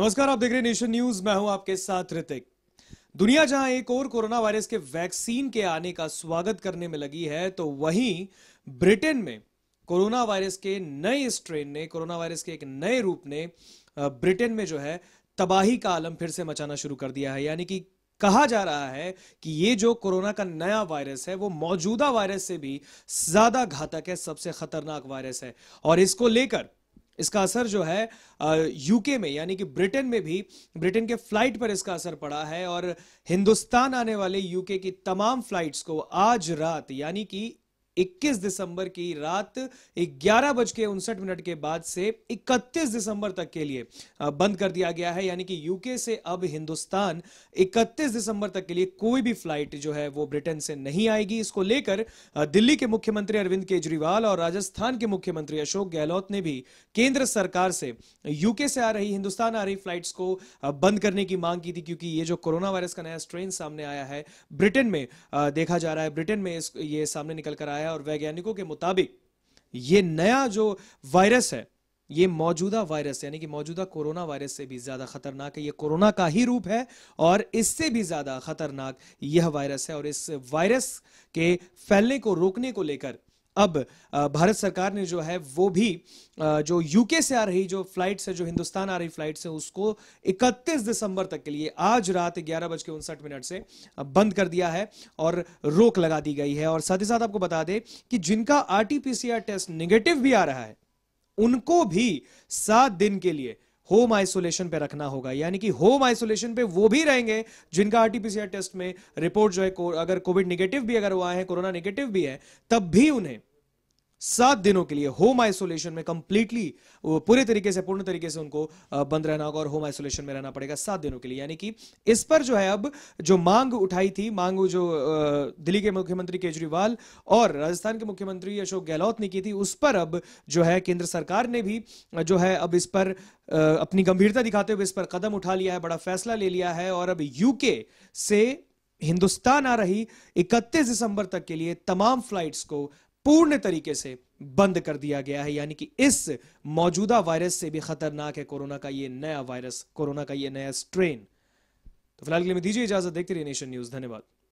नमस्कार आप देख रहे नेशन न्यूज मैं हूं आपके साथ ऋतिक दुनिया जहां एक और कोरोना वायरस के वैक्सीन के आने का स्वागत करने में लगी है तो वहीं ब्रिटेन में कोरोना वायरस के नए स्ट्रेन ने कोरोना वायरस के एक नए रूप ने ब्रिटेन में जो है तबाही का आलम फिर से मचाना शुरू कर दिया है यानी कि कहा जा रहा है कि ये जो कोरोना का नया वायरस है वो मौजूदा वायरस से भी ज्यादा घातक है सबसे खतरनाक वायरस है और इसको लेकर इसका असर जो है यूके में यानी कि ब्रिटेन में भी ब्रिटेन के फ्लाइट पर इसका असर पड़ा है और हिंदुस्तान आने वाले यूके की तमाम फ्लाइट्स को आज रात यानी कि 21 दिसंबर की रात ग्यारह बज के उनसठ मिनट के बाद से 31 दिसंबर तक के लिए बंद कर दिया गया है यानी कि यूके से अब हिंदुस्तान 31 दिसंबर तक के लिए कोई भी फ्लाइट जो है वो ब्रिटेन से नहीं आएगी इसको लेकर दिल्ली के मुख्यमंत्री अरविंद केजरीवाल और राजस्थान के मुख्यमंत्री अशोक गहलोत ने भी केंद्र सरकार से यूके से आ रही हिंदुस्तान आ रही फ्लाइट्स को बंद करने की मांग की थी क्योंकि ये जो कोरोना वायरस का नया स्ट्रेन सामने आया है ब्रिटेन में देखा जा रहा है ब्रिटेन में ये सामने निकल कर आया है और वैज्ञानिकों के मुताबिक ये नया जो वायरस है ये मौजूदा वायरस यानी कि मौजूदा कोरोना वायरस से भी ज्यादा खतरनाक है ये कोरोना का ही रूप है और इससे भी ज्यादा खतरनाक यह वायरस है और इस वायरस के फैलने को रोकने को लेकर अब भारत सरकार ने जो है वो भी जो यूके से आ रही जो फ्लाइट से जो हिंदुस्तान आ रही फ्लाइट से उसको 31 दिसंबर तक के लिए आज रात ग्यारह बज के उनसठ मिनट से बंद कर दिया है और रोक लगा दी गई है और साथ ही साथ आपको बता दें कि जिनका आरटीपीसीआर टेस्ट निगेटिव भी आ रहा है उनको भी सात दिन के लिए होम आइसोलेशन पे रखना होगा यानी कि होम आइसोलेशन पे वो भी रहेंगे जिनका आरटीपीसीआर टेस्ट में रिपोर्ट जो है अगर कोविड निगेटिव भी अगर हुआ है कोरोना निगेटिव भी है तब भी उन्हें सात दिनों के लिए होम आइसोलेशन में कंप्लीटली पूरे तरीके से पूर्ण तरीके से उनको बंद रहना होगा और होम आइसोलेशन में रहना पड़ेगा सात दिनों के लिए यानी कि इस पर जो है अब जो मांग उठाई थी मांग जो दिल्ली के मुख्यमंत्री केजरीवाल और राजस्थान के मुख्यमंत्री अशोक गहलोत ने की थी उस पर अब जो है केंद्र सरकार ने भी जो है अब इस पर अपनी गंभीरता दिखाते हुए इस पर कदम उठा लिया है बड़ा फैसला ले लिया है और अब यूके से हिंदुस्तान आ रही 31 दिसंबर तक के लिए तमाम फ्लाइट्स को पूर्ण तरीके से बंद कर दिया गया है यानी कि इस मौजूदा वायरस से भी खतरनाक है कोरोना का ये नया वायरस कोरोना का ये नया स्ट्रेन तो फिलहाल के लिए दीजिए इजाजत देखते रहिए नेशन न्यूज धन्यवाद